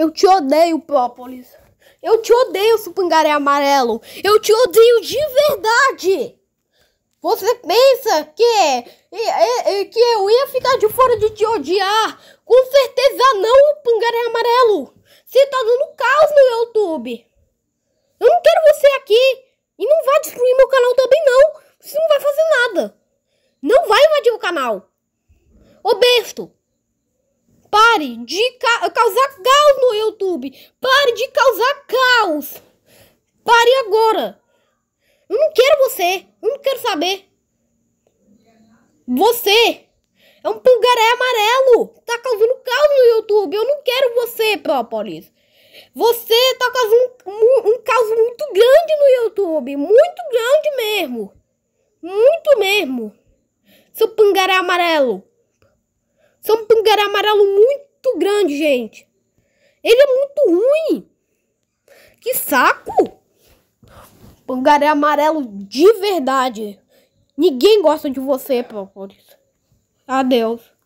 Eu te odeio, Própolis. Eu te odeio, Supangaré Amarelo. Eu te odeio de verdade. Você pensa que, que eu ia ficar de fora de te odiar? Com certeza não, Pangaré Amarelo. Você tá dando caos no YouTube. Eu não quero você aqui. E não vai destruir meu canal também, não. Você não vai fazer nada. Não vai invadir o canal. Ô, Besto. Pare de ca causar caos. YouTube, pare de causar caos. Pare agora. Eu não quero você. Eu não quero saber. Você é um pulgaré amarelo. Tá causando caos no YouTube. Eu não quero você, Própolis. Você tá causando um, um caos muito grande no YouTube. Muito grande mesmo. Muito mesmo. Seu pangaré amarelo. Seu pangaré amarelo muito grande, gente. Ele é muito ruim. Que saco! Pangaré amarelo de verdade. Ninguém gosta de você, Propolis. Adeus.